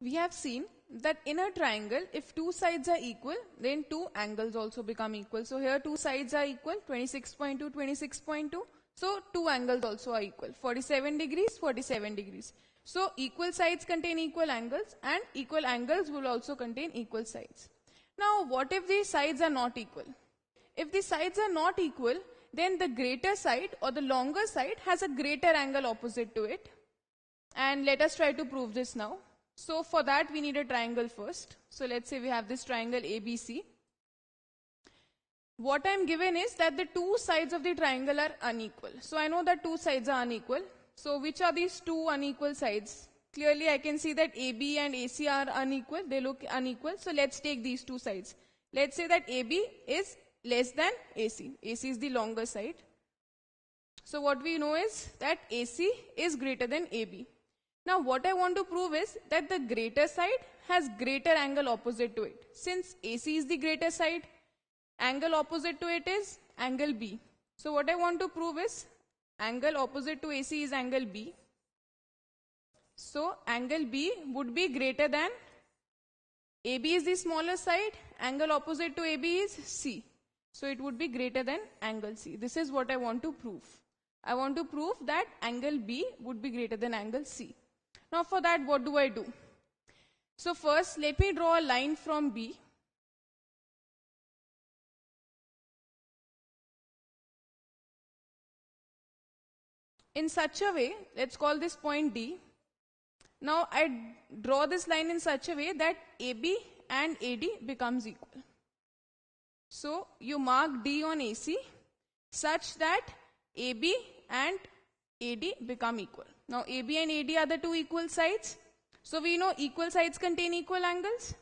We have seen that in a triangle, if two sides are equal, then two angles also become equal. So here two sides are equal, 26.2, 26.2. So two angles also are equal, 47 degrees, 47 degrees. So equal sides contain equal angles and equal angles will also contain equal sides. Now what if the sides are not equal? If the sides are not equal, then the greater side or the longer side has a greater angle opposite to it. And let us try to prove this now. So for that we need a triangle first. So let's say we have this triangle ABC. What I'm given is that the two sides of the triangle are unequal. So I know that two sides are unequal. So which are these two unequal sides? Clearly I can see that AB and AC are unequal. They look unequal. So let's take these two sides. Let's say that AB is less than AC. AC is the longer side. So what we know is that AC is greater than AB. Now what I want to prove is that the greater side has greater angle opposite to it. Since AC is the greater side, angle opposite to it is angle B. So what I want to prove is angle opposite to AC is angle B. So angle B would be greater than AB is the smaller side, angle opposite to AB is C. So it would be greater than angle C. This is what I want to prove. I want to prove that angle B would be greater than angle C. Now for that, what do I do? So first, let me draw a line from B. In such a way, let's call this point D. Now I draw this line in such a way that AB and AD becomes equal. So you mark D on AC such that AB and AD become equal. Now AB and AD are the two equal sides. So we know equal sides contain equal angles.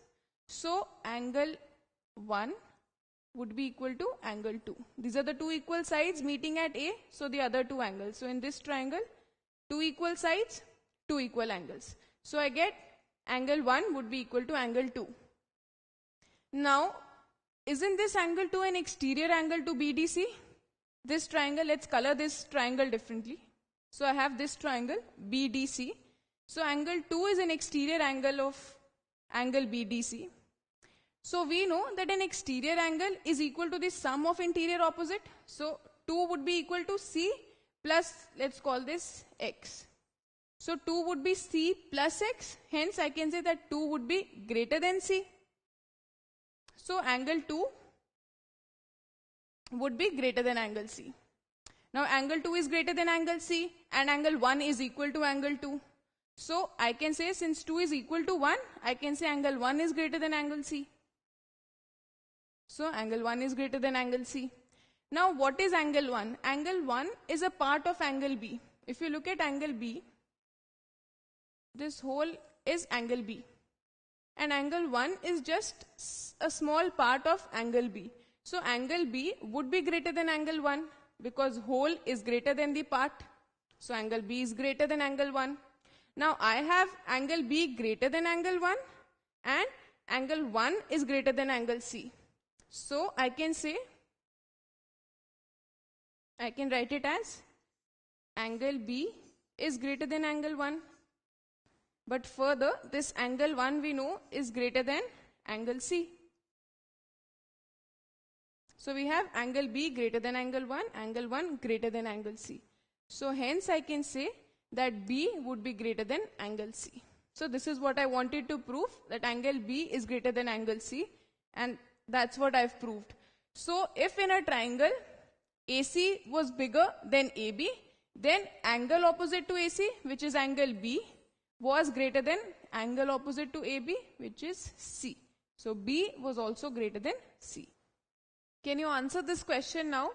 So angle 1 would be equal to angle 2. These are the two equal sides meeting at A, so the other two angles. So in this triangle, two equal sides, two equal angles. So I get angle 1 would be equal to angle 2. Now, isn't this angle 2 an exterior angle to BDC? This triangle, let's color this triangle differently. So I have this triangle BDC. So angle 2 is an exterior angle of angle BDC. So we know that an exterior angle is equal to the sum of interior opposite. So 2 would be equal to C plus let's call this X. So 2 would be C plus X. Hence I can say that 2 would be greater than C. So angle 2 would be greater than angle C. Now angle 2 is greater than angle C and angle 1 is equal to angle 2. So I can say since 2 is equal to 1, I can say angle 1 is greater than angle C. So angle 1 is greater than angle C. Now what is angle 1? Angle 1 is a part of angle B. If you look at angle B, this whole is angle B. And angle 1 is just a small part of angle B. So angle B would be greater than angle 1 because whole is greater than the part. So angle B is greater than angle 1. Now I have angle B greater than angle 1 and angle 1 is greater than angle C. So I can say, I can write it as angle B is greater than angle 1. But further, this angle 1 we know is greater than angle C. So we have angle B greater than angle 1, angle 1 greater than angle C. So hence I can say that B would be greater than angle C. So this is what I wanted to prove that angle B is greater than angle C and that's what I've proved. So if in a triangle AC was bigger than AB then angle opposite to AC which is angle B was greater than angle opposite to AB which is C. So B was also greater than C. Can you answer this question now?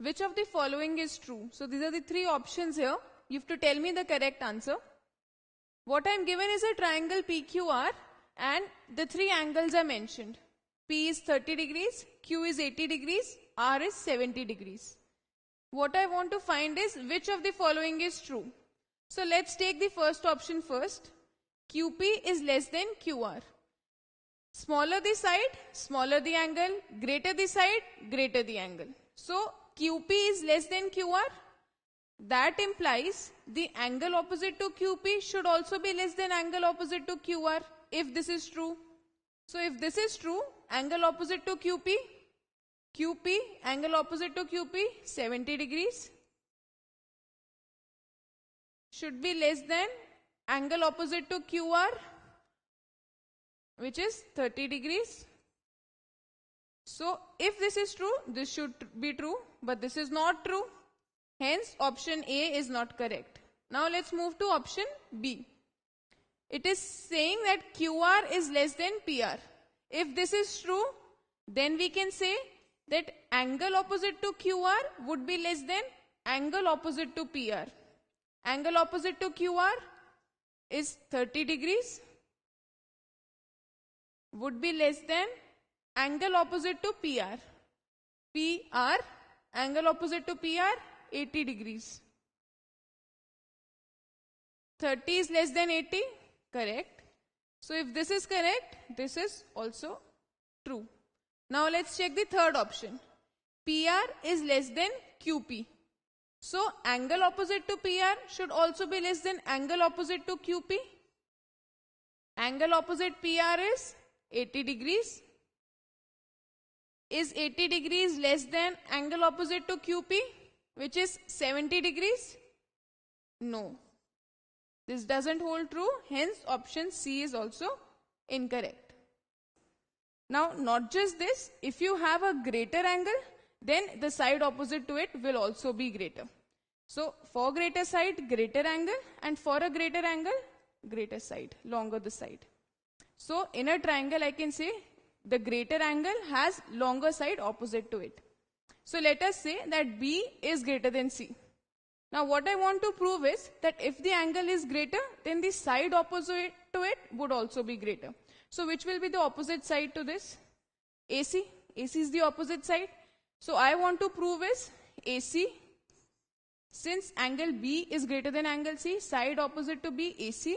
Which of the following is true? So these are the three options here. You have to tell me the correct answer. What I am given is a triangle PQR and the three angles are mentioned. P is 30 degrees, Q is 80 degrees, R is 70 degrees. What I want to find is which of the following is true. So let's take the first option first. QP is less than QR. Smaller the side, smaller the angle, greater the side, greater the angle. So QP is less than QR. That implies the angle opposite to QP should also be less than angle opposite to QR if this is true. So if this is true, angle opposite to QP, QP, angle opposite to QP, 70 degrees should be less than angle opposite to QR which is 30 degrees. So if this is true, this should be true, but this is not true. Hence option A is not correct. Now let's move to option B. It is saying that QR is less than PR. If this is true, then we can say that angle opposite to QR would be less than angle opposite to PR. Angle opposite to QR is 30 degrees would be less than angle opposite to PR. PR, angle opposite to PR, 80 degrees. 30 is less than 80, correct. So if this is correct, this is also true. Now let's check the third option. PR is less than QP. So angle opposite to PR should also be less than angle opposite to QP. Angle opposite PR is 80 degrees. Is 80 degrees less than angle opposite to QP which is 70 degrees? No. This doesn't hold true hence option C is also incorrect. Now not just this if you have a greater angle then the side opposite to it will also be greater. So for greater side greater angle and for a greater angle greater side longer the side. So in a triangle I can say the greater angle has longer side opposite to it. So let us say that B is greater than C. Now what I want to prove is that if the angle is greater then the side opposite to it would also be greater. So which will be the opposite side to this? AC. AC is the opposite side. So I want to prove is AC since angle B is greater than angle C side opposite to B AC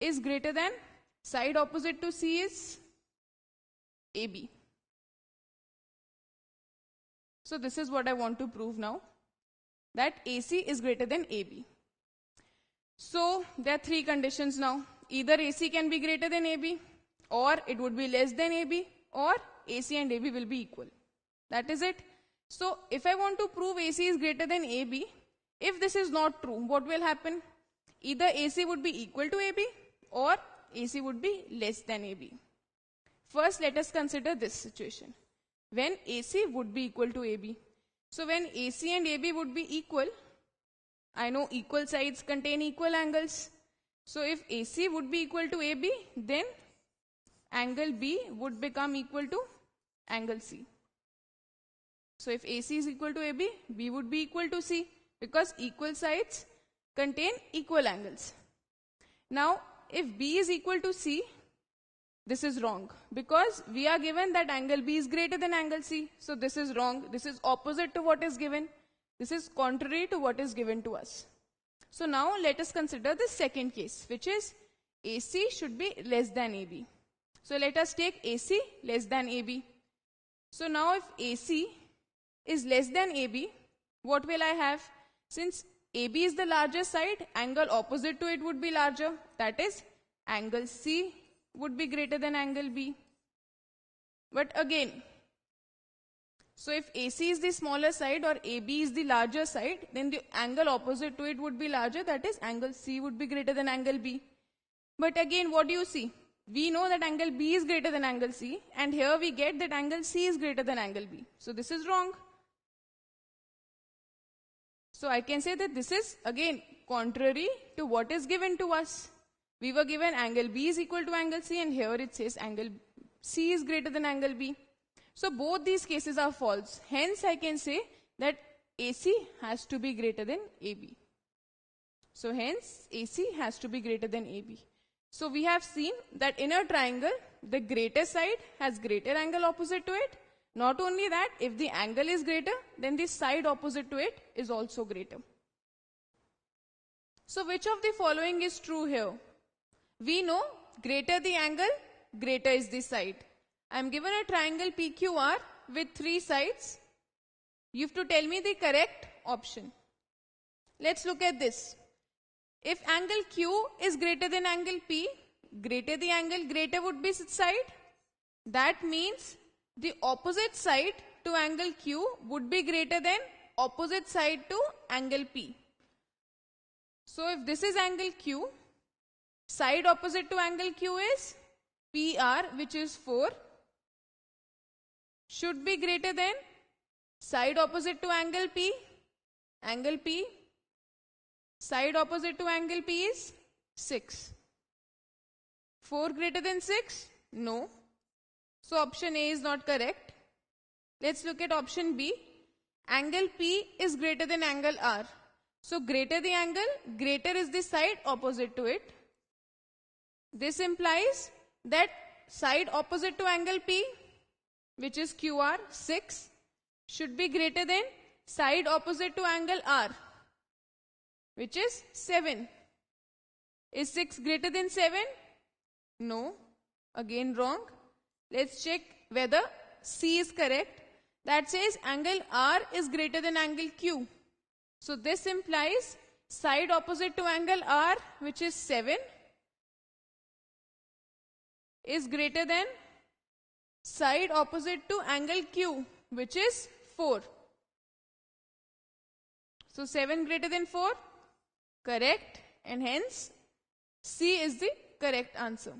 is greater than Side opposite to C is AB. So this is what I want to prove now that AC is greater than AB. So there are three conditions now. Either AC can be greater than AB or it would be less than AB or AC and AB will be equal. That is it. So if I want to prove AC is greater than AB, if this is not true, what will happen? Either AC would be equal to AB or AC would be less than AB. First, let us consider this situation. When AC would be equal to AB. So when AC and AB would be equal, I know equal sides contain equal angles. So if AC would be equal to AB, then angle B would become equal to angle C. So if AC is equal to AB, B would be equal to C because equal sides contain equal angles. Now if B is equal to C, this is wrong because we are given that angle B is greater than angle C. So this is wrong. This is opposite to what is given. This is contrary to what is given to us. So now let us consider the second case which is AC should be less than AB. So let us take AC less than AB. So now if AC is less than AB, what will I have? Since AB is the larger side, angle opposite to it would be larger. That is, angle C would be greater than angle B. But again, so if AC is the smaller side or AB is the larger side, then the angle opposite to it would be larger. That is, angle C would be greater than angle B. But again, what do you see? We know that angle B is greater than angle C, and here we get that angle C is greater than angle B. So this is wrong. So I can say that this is again contrary to what is given to us. We were given angle B is equal to angle C and here it says angle C is greater than angle B. So both these cases are false. Hence I can say that AC has to be greater than AB. So hence AC has to be greater than AB. So we have seen that in a triangle the greater side has greater angle opposite to it not only that, if the angle is greater, then the side opposite to it is also greater. So which of the following is true here? We know greater the angle, greater is the side. I am given a triangle PQR with three sides. You have to tell me the correct option. Let's look at this. If angle Q is greater than angle P, greater the angle, greater would be side. That means the opposite side to angle Q would be greater than opposite side to angle P. So if this is angle Q, side opposite to angle Q is PR which is 4 should be greater than side opposite to angle P, angle P, side opposite to angle P is 6. 4 greater than 6? No. So option A is not correct. Let's look at option B. Angle P is greater than angle R. So greater the angle, greater is the side opposite to it. This implies that side opposite to angle P, which is QR 6, should be greater than side opposite to angle R, which is 7. Is 6 greater than 7? No. Again wrong. Let's check whether C is correct. That says angle R is greater than angle Q. So this implies side opposite to angle R which is 7 is greater than side opposite to angle Q which is 4. So 7 greater than 4 correct and hence C is the correct answer.